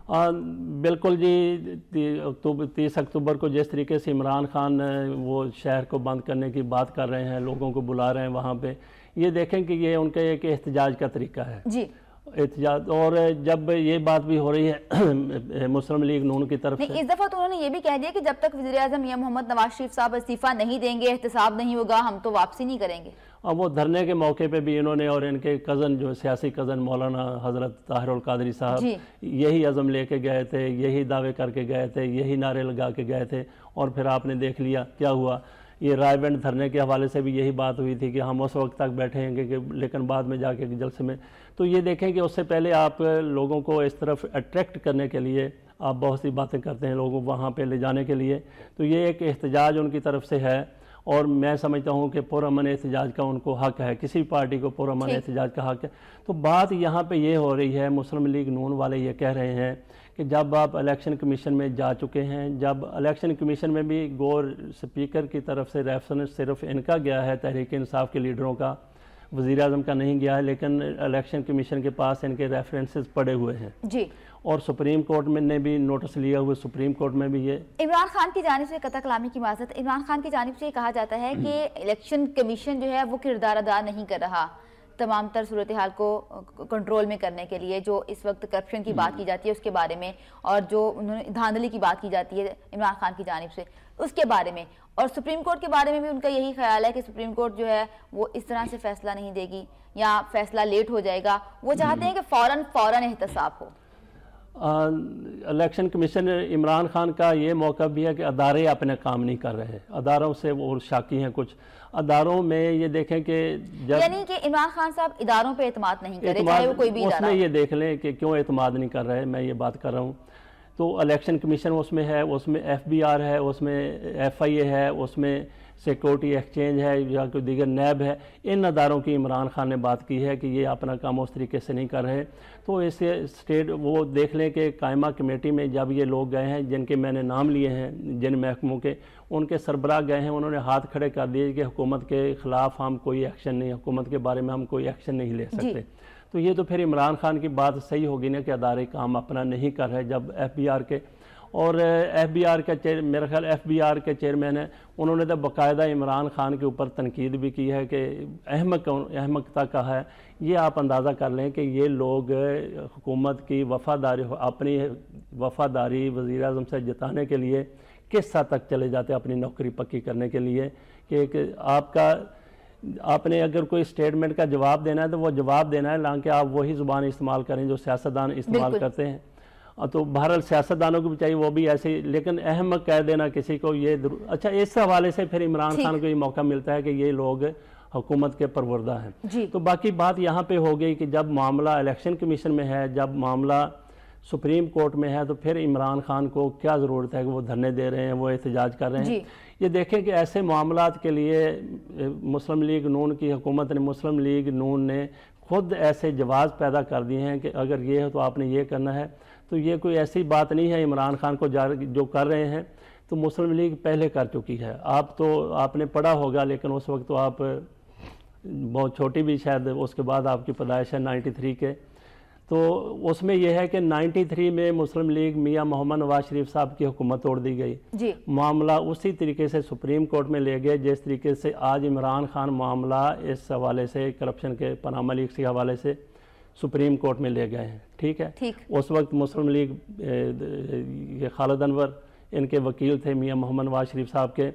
बिल्कुल जी अक्टूबर तीस अक्टूबर को जिस तरीके से इमरान खान वो शहर को बंद करने की बात कर रहे हैं लोगों को बुला रहे हैं वहाँ पे ये देखें कि ये उनका एक एहतजाज का तरीका है जी एहतजाज और जब ये बात भी हो रही है मुस्लिम लीग नून की तरफ से इस दफ़ा तो उन्होंने ये भी कह दिया कि जब तक वजी अजम मोहम्मद नवाज शरीफ साहब इस्तीफ़ा नहीं देंगे एहतसाब नहीं होगा हम तो वापसी नहीं करेंगे अब वो धरने के मौके पे भी इन्होंने और इनके कज़न जो सियासी कज़न मौलाना हज़रत ताहिर कादरी साहब यही अज़म लेके गए थे यही दावे करके गए थे यही नारे लगा के गए थे और फिर आपने देख लिया क्या हुआ ये रायबंड धरने के हवाले से भी यही बात हुई थी कि हम उस वक्त तक बैठे हैं कि लेकिन बाद में जाके जलसे में तो ये देखें कि उससे पहले आप लोगों को इस तरफ अट्रैक्ट करने के लिए आप बहुत सी बातें करते हैं लोगों को वहाँ पर ले जाने के लिए तो ये एक एहतजाज उनकी तरफ से है और मैं समझता हूँ कि पुरमन एहतजाज का उनको हक है किसी भी पार्टी को पुरमन एहतजाज का हक है तो बात यहाँ पे ये हो रही है मुस्लिम लीग नून वाले ये कह रहे हैं कि जब आप इलेक्शन कमीशन में जा चुके हैं जब इलेक्शन कमीशन में भी गौर स्पीकर की तरफ से रेफरेंस सिर्फ इनका गया है तहरीक इंसाफ के लीडरों का वज़ी अजम का नहीं गया है लेकिन इलेक्शन कमीशन के पास इनके रेफरेंसेस पड़े हुए हैं जी और सुप्रीम कोर्ट में ने भी नोटिस लिया हुए सुप्रीम कोर्ट में भी ये इमरान खान की जानब से कतः कलामी की माजत इमरान खान की जानब से कहा जाता है कि इलेक्शन कमीशन जो है वो किरदार अदा नहीं कर रहा तमाम तर सूरत हाल को कंट्रोल में करने के लिए जो इस वक्त करप्शन की बात की हम्म। जाती है उसके बारे में और जो उन्होंने धांधली की बात की जाती है इमरान खान की जानब से उसके बारे में और सुप्रीम कोर्ट के बारे में भी उनका यही ख्याल है कि सुप्रीम कोर्ट जो है वो इस तरह से फैसला नहीं देगी या फैसला लेट हो जाएगा वो चाहते हम्म। हैं कि फ़ौर फ़ौर एहतसाब हो इलेक्शन कमीशन इमरान खान का ये मौका भी है कि अदारे अपना काम नहीं कर रहे अदारों से वो शाकी हैं कुछ अदारों में ये देखें कि जब यानी कि इमरान खान साहब इदारों पे एतमाद नहीं कर रहे वो कोई भी उसमें ये देख लें कि क्यों एतमाद नहीं कर रहे मैं ये बात कर रहा हूँ तो इलेक्शन कमीशन उसमें है उसमें एफ बी आर है उसमें एफ आई ए है उसमें सिक्योरिटी एक्सचेंज है या कोई दीगर नैब है इन अदारों की इमरान खान ने बात की है कि ये अपना काम उस तरीके से नहीं कर रहे तो इसे स्टेट वो देख लें कि कायमा कमेटी में जब ये लोग गए हैं जिनके मैंने नाम लिए हैं जिन महकमों के उनके सरबराह गए हैं उन्होंने हाथ खड़े कर दिए कि हुकूमत के ख़िलाफ़ हम कोई एक्शन नहीं हुकूमत के बारे में हम कोई एक्शन नहीं ले सकते तो ये तो फिर इमरान खान की बात सही होगी ना कि अदारे काम अपना नहीं कर रहे जब एफ बी आर के और एफ बी आर का चेयर मेरा ख्याल एफ बी आर के चेयरमैन है उन्होंने तो बाकायदा इमरान खान के ऊपर तनकीद भी की है कि अहमक अहमकता का है ये आप अंदाज़ा कर लें कि ये लोग हुकूमत की वफादारी अपनी वफादारी वज़ी अजम से जताने के लिए किस हद तक चले जाते अपनी नौकरी पक्की करने के लिए कि आपका आपने अगर कोई स्टेटमेंट का जवाब देना है तो वो जवाब देना है हालांकि आप वही ज़ुबान इस्तेमाल करें जो सियासतदान इस्तेमाल करते हैं तो बहरहाल सियासतदानों को भी चाहिए वो भी ऐसे लेकिन अहम कह देना किसी को ये अच्छा इस हवाले से फिर इमरान खान को ये मौका मिलता है कि ये लोग हुकूमत के परवरदा हैं तो बाकी बात यहाँ पे हो गई कि जब मामला इलेक्शन कमीशन में है जब मामला सुप्रीम कोर्ट में है तो फिर इमरान खान को क्या ज़रूरत है कि वो धरने दे रहे हैं वो एहतजाज कर रहे हैं ये देखें कि ऐसे मामला के लिए मुस्लिम लीग नून की हुकूमत ने मुस्लिम लीग नून ने खुद ऐसे जवाब पैदा कर दिए हैं कि अगर ये है तो आपने ये करना है तो ये कोई ऐसी बात नहीं है इमरान खान को जा जो कर रहे हैं तो मुस्लिम लीग पहले कर चुकी है आप तो आपने पढ़ा होगा लेकिन उस वक्त तो आप बहुत छोटी भी शायद उसके बाद आपकी पैदाइश है 93 के तो उसमें यह है कि 93 में मुस्लिम लीग मियां मोहम्मद नवाज शरीफ साहब की हुकूमत तोड़ दी गई जी। मामला उसी तरीके से सुप्रीम कोर्ट में ले गए जिस तरीके से आज इमरान खान मामला इस हवाले से करप्शन के पनामा लीग के हवाले से सुप्रीम कोर्ट में ले गए हैं ठीक है ठीक। उस वक्त मुस्लिम लीग ये खालद अनवर इनके वकील थे मियां मोहम्मद नवाज शरीफ साहब के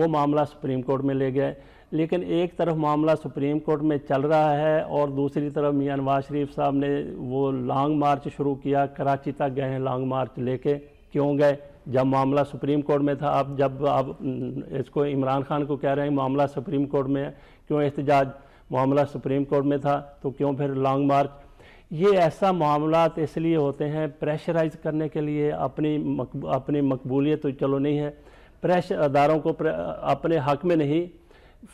वो मामला सुप्रीम कोर्ट में ले गए लेकिन एक तरफ मामला सुप्रीम कोर्ट में चल रहा है और दूसरी तरफ मियां नवाज शरीफ साहब ने वो लॉन्ग मार्च शुरू किया कराची तक गए हैं लॉन्ग मार्च लेके क्यों गए जब मामला सुप्रीम कोर्ट में था अब जब आप इसको इमरान खान को कह रहे हैं मामला सुप्रीम कोर्ट में क्यों एहतजाज मामला सुप्रीम कोर्ट में था तो क्यों फिर लॉन्ग मार्च ये ऐसा मामला इसलिए होते हैं प्रेशराइज करने के लिए अपनी मक, अपनी मकबूलियत तो चलो नहीं है प्रेशर अदारों को प्रे, अपने हक में नहीं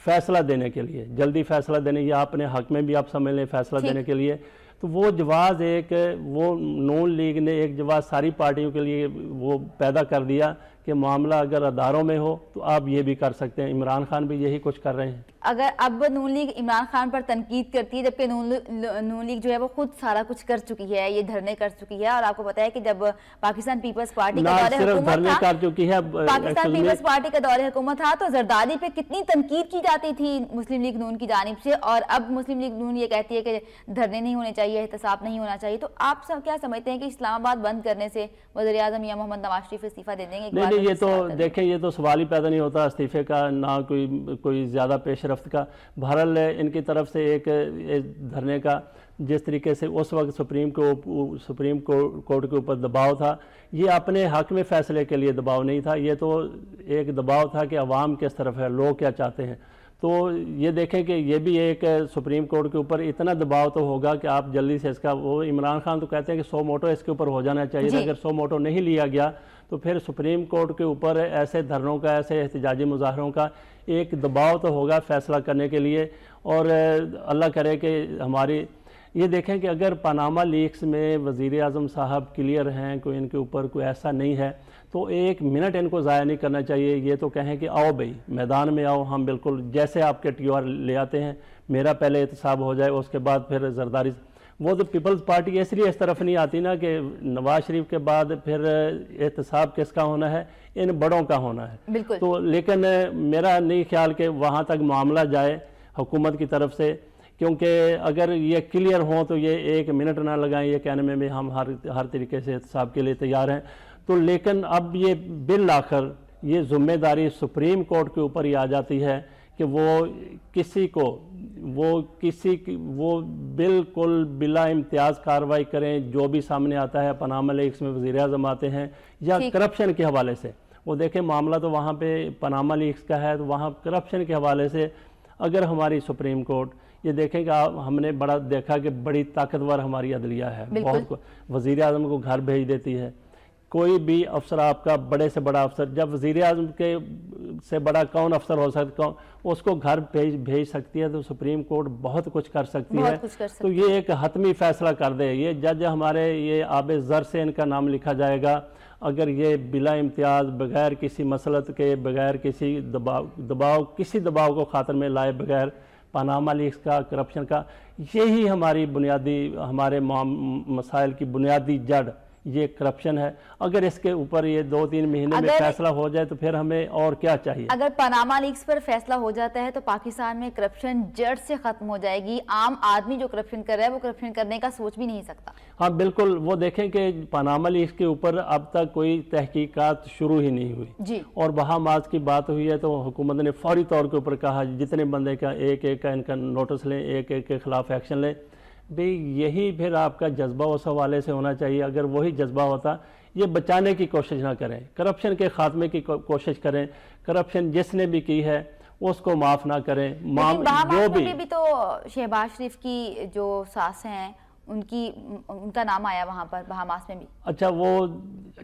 फैसला देने के लिए जल्दी फैसला देने या अपने हक में भी आप समझ लें फैसला देने के लिए तो वो जवाज़ एक वो नून लीग ने एक जवाब सारी पार्टियों के लिए वो पैदा कर दिया कि मामला अगर अदारों में हो तो आप ये भी कर सकते हैं इमरान खान भी यही कुछ कर रहे हैं अगर अब नून लीग इमरान खान पर तनकीद करती है जबकि नून लीग जो है वो खुद सारा कुछ कर चुकी है ये धरने कर चुकी है और आपको पता है कि जब पाकिस्तान पीपल्स पार्टी का दौर धरने कर चुकी है पाकिस्तान पीपल्स पार्टी का दौरे हुकूमत था तो जरदारी पे कितनी तनकीद की जाती थी मुस्लिम लीग नून की जानब से और अब मुस्लिम लीग नून ये कहती है कि धरने नहीं होने चाहिए एहतसाब नहीं होना चाहिए तो आप सब क्या समझते हैं कि इस्लामाबाद बंद करने से वजी अजम या मोहम्मद नवाज शरीफ इस्तीफा दे देंगे नहीं ये तो देखें ये तो सवाल ही पैदा नहीं होता इस्तीफे का ना कोई कोई ज़्यादा रफ्त का बहरहाल इनकी तरफ से एक धरने का जिस तरीके से उस वक्त सुप्रीम को सुप्रीम कोर्ट के ऊपर दबाव था ये अपने हक में फ़ैसले के लिए दबाव नहीं था ये तो एक दबाव था कि अवाम किस तरफ है लोग क्या चाहते हैं तो ये देखें कि ये भी एक सुप्रीम कोर्ट के ऊपर इतना दबाव तो होगा कि आप जल्दी से इसका वो इमरान खान तो कहते हैं कि सौ मोटो इसके ऊपर हो जाना चाहिए अगर सौ मोटो नहीं लिया गया तो फिर सुप्रीम कोर्ट के ऊपर ऐसे धरनों का ऐसे एहतजाजी मुजाहरों का एक दबाव तो होगा फैसला करने के लिए और अल्लाह करे कि हमारी ये देखें कि अगर पनामा लीक्स में वज़ी अजम साहब क्लियर हैं कोई इनके ऊपर कोई ऐसा नहीं है तो एक मिनट इनको ज़ाया नहीं करना चाहिए ये तो कहें कि आओ भाई मैदान में आओ हम बिल्कुल जैसे आपके टी ले आते हैं मेरा पहले एहतसाब हो जाए उसके बाद फिर जरदारी वो तो पीपल्स पार्टी इसलिए इस तरफ नहीं आती ना कि नवाज शरीफ के बाद फिर एहतसाब किसका होना है इन बड़ों का होना है तो लेकिन मेरा नहीं ख्याल कि वहाँ तक मामला जाए हुकूमत की तरफ से क्योंकि अगर ये क्लियर हों तो ये एक मिनट ना लगाएं ये कहने में भी हम हर हर तरीके से एहतसाब के लिए तैयार हैं तो लेकिन अब ये बिल आखिर ये जिम्मेदारी सुप्रीम कोर्ट के ऊपर ही आ जाती है कि वो किसी को वो किसी की वो बिल्कुल बिला इम्तियाज कार्रवाई करें जो भी सामने आता है पनामा लीक्स में वजी अजम आते हैं या करप्शन के हवाले से वो देखें मामला तो वहाँ पे पनामा लीक्स का है तो वहाँ करप्शन के हवाले से अगर हमारी सुप्रीम कोर्ट ये देखें कि हमने बड़ा देखा कि बड़ी ताकतवर हमारी अदलिया है बहुत वजीर अजम को घर भेज देती है कोई भी अफसर आपका बड़े से बड़ा अफसर जब वजीर अजम के से बड़ा कौन अफसर हो सकता कौन उसको घर भेज भेज सकती है तो सुप्रीम कोर्ट बहुत कुछ कर सकती है कर तो सकती तो ये एक हतमी फैसला कर दे ये जज हमारे ये आब ज़र से इनका नाम लिखा जाएगा अगर ये बिला इम्तियाज बगैर किसी मसलत के बगैर किसी दबाव दबाव किसी दबाव को खातर में लाए बगैर पानामा लीक्स का करप्शन का यही हमारी बुनियादी हमारे मसाइल की बुनियादी जड़ ये करप्शन है अगर इसके ऊपर ये दो तीन महीने में फैसला हो जाए तो फिर हमें और क्या चाहिए अगर पनामा लीक्स पर फैसला हो जाता है तो पाकिस्तान में करप्शन जड़ से खत्म हो जाएगी आम आदमी जो करप्शन कर रहा है वो करप्शन करने का सोच भी नहीं सकता हाँ बिल्कुल वो देखें कि पनामा लीक्स के ऊपर अब तक कोई तहकीकत शुरू ही नहीं हुई जी और मार्च की बात हुई है तो हुकूमत ने फौरी तौर के ऊपर कहा जितने बंदे का एक एक का इनका नोटिस लें एक एक के खिलाफ एक्शन लें भाई यही फिर आपका जज्बा उस हवाले से होना चाहिए अगर वही जज्बा होता ये बचाने की कोशिश ना करें करप्शन के खात्मे की कोशिश करें करप्शन जिसने भी की है उसको माफ़ ना करें जो भी, भी तो शहबाज शरीफ की जो सास हैं उनकी उनका नाम आया वहाँ पर बहामास में भी अच्छा वो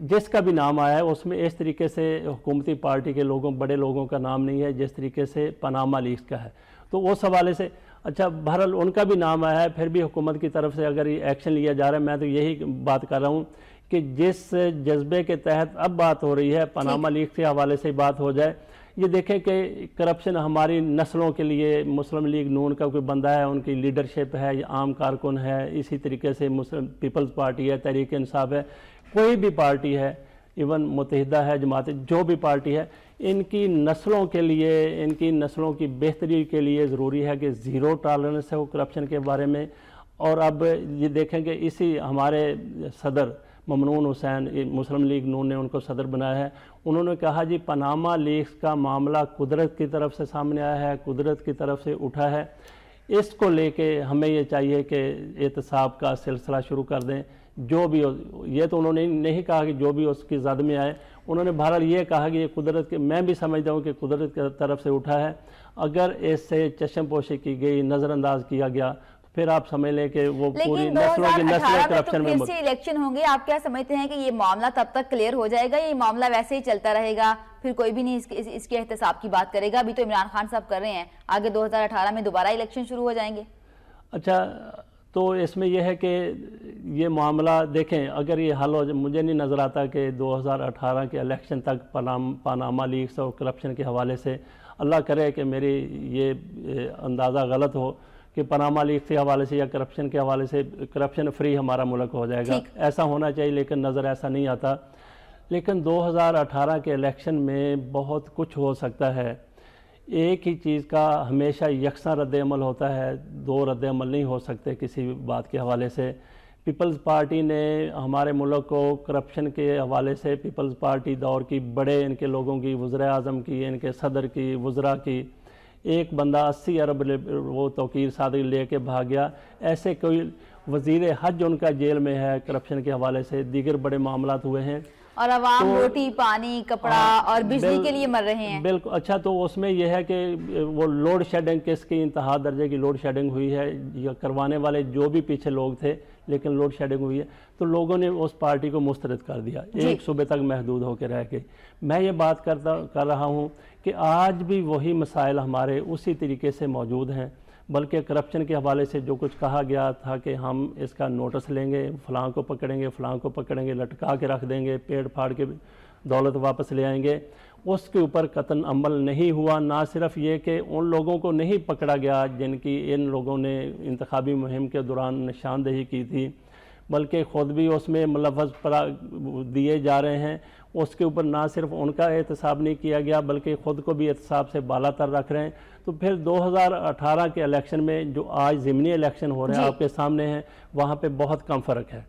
जिसका भी नाम आया है उसमें इस तरीके से हुकूमती पार्टी के लोगों बड़े लोगों का नाम नहीं है जिस तरीके से पनामा लीग का है तो उस हवाले से अच्छा बहरहाल उनका भी नाम आया है फिर भी हुकूमत की तरफ से अगर ये एक्शन लिया जा रहा है मैं तो यही बात कर रहा हूँ कि जिस जज्बे के तहत अब बात हो रही है पनामा लीग के हवाले से बात हो जाए ये देखें कि करप्शन हमारी नस्लों के लिए मुस्लिम लीग नून का कोई बंदा है उनकी लीडरशिप है या आम कारकुन है इसी तरीके से मुस्लिम पीपल्स पार्टी है तहरीक इंसाफ है कोई भी पार्टी है इवन मुतहदा है जमात जो भी पार्टी है इनकी नस्लों के लिए इनकी नस्लों की बेहतरी के लिए ज़रूरी है कि ज़ीरो टॉलरेंस है वो करप्शन के बारे में और अब ये देखें कि इसी हमारे सदर ममनून हुसैन मुस्लिम लीग नून ने उनको सदर बनाया है उन्होंने कहा जी पनामा लीग्स का मामला कुदरत की तरफ से सामने आया है कुदरत की तरफ से उठा है इसको लेके हमें ये चाहिए कि एहतसाब का सिलसिला शुरू कर दें जो भी हो ये तो उन्होंने नहीं कहा कि जो भी उसकी जद में आए उन्होंने बहरहाल ये कहा कि ये कुदरत के मैं भी समझता हूँ कि कुदरत की तरफ से उठा है अगर इससे चश्मपोशी की गई नज़रअंदाज किया गया तो फिर आप समझ लें कि वो पूरी नस्लों की नस्ल करप्शन में इलेक्शन तो होंगे आप क्या समझते हैं कि ये मामला तब तक क्लियर हो जाएगा ये मामला वैसे ही चलता रहेगा फिर कोई भी नहीं इसके इसके एहतसाब की बात करेगा अभी तो इमरान खान साहब कर रहे हैं आगे अठारह में दोबारा इलेक्शन शुरू हो जाएंगे अच्छा तो इसमें यह है कि ये मामला देखें अगर ये हल हो जाए मुझे नहीं नज़र आता कि 2018 के इलेक्शन तक पनाम पानामा लीक्स और करप्शन के हवाले से अल्लाह करे कि मेरी ये अंदाज़ा गलत हो कि पनामा लीग के हवाले से या करप्शन के हवाले से करप्शन फ्री हमारा मुल्क हो जाएगा ऐसा होना चाहिए लेकिन नज़र ऐसा नहीं आता लेकिन 2018 के इलेक्शन में बहुत कुछ हो सकता है एक ही चीज़ का हमेशा यकसा रद्दमल होता है दो रद्दमल नहीं हो सकते किसी भी बात के हवाले से पीपल्स पार्टी ने हमारे मुल्क को करप्शन के हवाले से पीपल्स पार्टी दौर की बड़े इनके लोगों की वज्र अजम की इनके सदर की वज़रा की एक बंदा अस्सी अरब वो तोकीर सादगी ले कर भाग गया ऐसे कोई वज़ी हज उनका जेल में है करप्शन के हवाले से दीगर बड़े मामला हुए हैं और आवाम तो, रोटी पानी कपड़ा आ, हाँ, और बिजली के लिए मर रहे हैं बिल्कुल अच्छा तो उसमें यह है कि वो लोड शेडिंग किसकी इंतहा दर्जे की लोड शेडिंग हुई है या करवाने वाले जो भी पीछे लोग थे लेकिन लोड शेडिंग हुई है तो लोगों ने उस पार्टी को मुस्तरद कर दिया एक सुबह तक महदूद होकर रह गई मैं ये बात करता कर रहा हूँ कि आज भी वही मसाइल हमारे उसी तरीके से मौजूद हैं बल्कि करप्शन के हवाले से जो कुछ कहा गया था कि हम इसका नोटिस लेंगे फ़लाँ को पकड़ेंगे फलां को पकड़ेंगे लटका के रख देंगे पेड़ फाड़ के दौलत वापस ले आएंगे उसके ऊपर कतन अमल नहीं हुआ ना सिर्फ ये कि उन लोगों को नहीं पकड़ा गया जिनकी इन लोगों ने इंतबी मुहिम के दौरान निशानदेही की थी बल्कि ख़ुद भी उसमें मुलवज दिए जा रहे हैं उसके ऊपर ना सिर्फ उनका एहतसाब नहीं किया गया बल्कि ख़ुद को भी एहतसाब से बालातर रख रहे हैं तो फिर 2018 के इलेक्शन में जो आज ज़मनी इलेक्शन हो रहे हैं आपके सामने हैं वहाँ पर बहुत कम फ़र्क है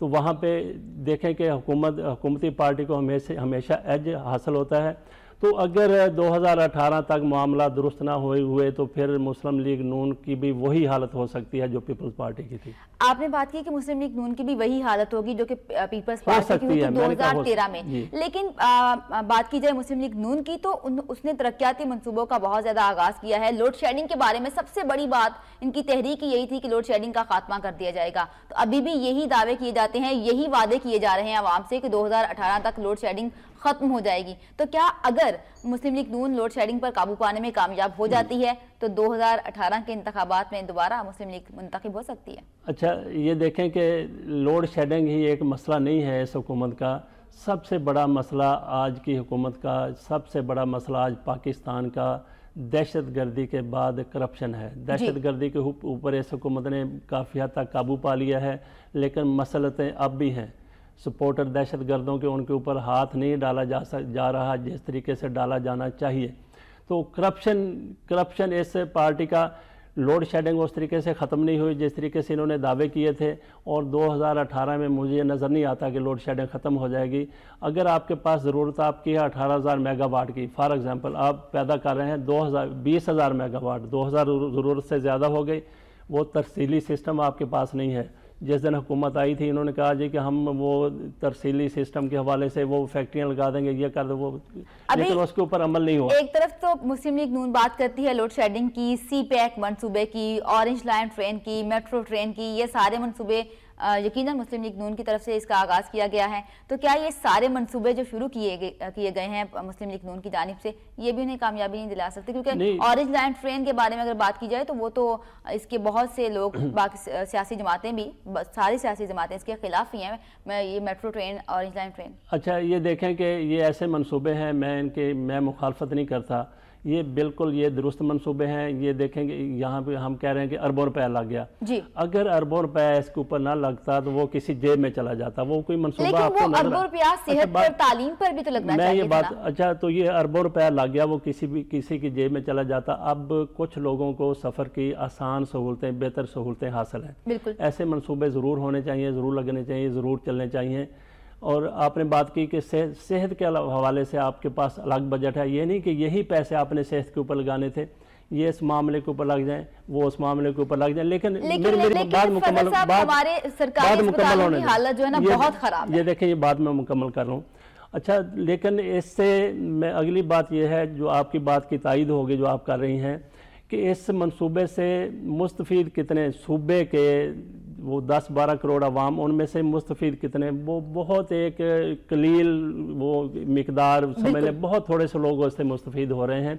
तो वहाँ पर देखें कि हुकूमत हुकूमती पार्टी को हमेशा हमेशा एज हासिल होता है तो अगर 2018 तक मामला दुरुस्त ना हुए हुए तो फिर मुस्लिम लीग नून की भी वही हालत हो सकती है जो पीपल्स पार्टी की थी आपने बात की कि मुस्लिम लीग नून की भी वही हालत होगी जो कि पीपल्स पार्टी की दो हजार तेरह में लेकिन आ, बात की जाए मुस्लिम लीग नून की तो उन, उसने तरक्याती मनसूबों का बहुत ज्यादा आगाज किया है लोड शेडिंग के बारे में सबसे बड़ी बात इनकी तहरीक यही थी कि लोड शेडिंग का खात्मा कर दिया जाएगा तो अभी भी यही दावे किए जाते हैं यही वादे किए जा रहे हैं आवाम से कि 2018 तक लोड शेडिंग खत्म हो जाएगी तो क्या अगर मुस्लिम लीग नून लोड शेडिंग पर काबू पाने में कामयाब हो जाती हम्म। है तो 2018 के इंतबात में दोबारा मुस्लिम लीग मुंतखब हो सकती है अच्छा ये देखें कि लोड शेडिंग ही एक मसला नहीं है इस हुकूमत का सबसे बड़ा मसला आज की हुकूमत का सबसे बड़ा मसला आज पाकिस्तान का दहशत गर्दी के बाद करप्शन है दहशत गर्दी के ऊपर इस हुकूमत ने काफ़ी हद तक काबू पा लिया है लेकिन मसलतें अब भी हैं सपोर्टर दहशत गर्दों के उनके ऊपर हाथ नहीं डाला जा सक जा रहा जिस तरीके से डाला जाना चाहिए तो करप्शन करप्शन इस पार्टी का लोड शेडिंग उस तरीके से ख़त्म नहीं हुई जिस तरीके से इन्होंने दावे किए थे और 2018 में मुझे नज़र नहीं आता कि लोड शेडिंग ख़त्म हो जाएगी अगर आपके पास ज़रूरत आपकी है 18,000 मेगावाट की फॉर एग्ज़ाम्पल आप पैदा कर रहे हैं 2000 20,000 मेगावाट 2000 ज़रूरत से ज़्यादा हो गई वो तफसीली सिस्टम आपके पास नहीं है जिस दिन हुकूमत आई थी इन्होंने कहा जी कि हम वो तरसीली सिस्टम के हवाले से वो फैक्ट्रियाँ लगा देंगे ये कर दो वो लेकिन उसके ऊपर अमल नहीं हुआ एक तरफ तो मुस्लिम लीग नून बात करती है लोड शेडिंग की सी पैक मनसूबे की ऑरेंज लाइन ट्रेन की मेट्रो ट्रेन की ये सारे मनसूबे यकीनन मुस्लिम लीग नून की तरफ से इसका आगाज़ किया गया है तो क्या ये सारे मनसूबे जो शुरू किए किए गए हैं मुस्लिम लीग नून की जानब से ये भी उन्हें कामयाबी नहीं दिला सकते क्योंकि ऑरेंज लाइन ट्रेन के बारे में अगर बात की जाए तो वो तो इसके बहुत से लोग बाकी सियासी जमातें भी सारी सियासी जमातें इसके खिलाफ ही हैं मैं ये metro train orange line train अच्छा ये देखें कि ये ऐसे मनसूबे हैं मैं इनके मैं मुखालफत नहीं करता ये बिल्कुल ये दुरुस्त मनसूबे हैं ये देखेंगे यहाँ पे हम कह रहे हैं कि अरबों रुपया लग गया जी अगर अरबों रुपया इसके ऊपर ना लगता तो वो किसी जेब में चला जाता वो कोई मनसूबा आपको अरबों रुपया अच्छा, सेहत पर तालीम पर भी तो लगना मैं ये बात अच्छा तो ये अरबों रुपया लग गया वो किसी भी किसी की जेब में चला जाता अब कुछ लोगों को सफर की आसान सहूलतें बेहतर सहूलतें हासिल हैं ऐसे मनसूबे ज़रूर होने चाहिए ज़रूर लगने चाहिए ज़रूर चलने चाहिए और आपने बात की कि सेहत सेहत के हवाले से आपके पास अलग बजट है ये नहीं कि यही पैसे आपने सेहत के ऊपर लगाने थे ये इस मामले के ऊपर लग जाए वो उस मामले के ऊपर लग जाए लेकिन, मुकम्मल हमारे मुकम्मल होने हालत जो है ना बहुत खराब ये देखें ये बात में मुकम्मल कर रहा हूँ अच्छा लेकिन इससे मैं अगली बात यह है जो आपकी बात की तायद होगी जो आप कर रही हैं कि इस मंसूबे से मुस्तफ़ कितने सूबे के वो दस बारह करोड़ आवाम उनमें से मुस्तफ़ कितने वो बहुत एक कलील वो मकदार समय लें बहुत थोड़े से लोग उससे मुस्तफ़ हो रहे हैं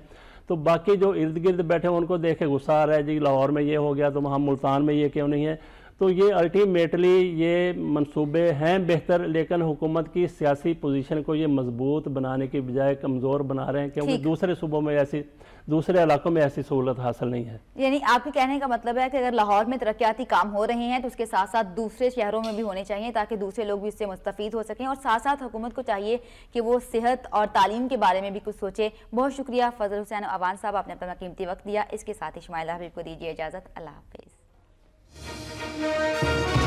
तो बाकी जो इर्द गिर्द बैठे हैं उनको देखे गुस्सा आ रहा है जी लाहौर में ये हो गया तो वहाँ मुल्तान में ये क्यों नहीं है तो ये अल्टीमेटली ये मनसूबे हैं बेहतर लेकिन हुकूमत की सियासी पोजीशन को ये मजबूत बनाने की बजाय कमज़ोर बना रहे हैं क्योंकि दूसरे सूबों में ऐसी दूसरे इलाकों में ऐसी सहूलत हासिल नहीं है यानी आपके कहने का मतलब है कि अगर लाहौर में तरक्याती काम हो रहे हैं तो उसके साथ साथ दूसरे शहरों में भी होने चाहिए ताकि दूसरे लोग भी इससे मुस्तफ़ हो सकें और साथ साथ हुकूमत को चाहिए कि वो सेहत और तालीम के बारे में भी कुछ सोचे बहुत शुक्रिया फजल हुसैन अवान साहब आपने अपना कीमती वक्त दिया इसके साथ ही शमाइल हबीब को दीजिए इजाज़त अल्लाह हाफिज़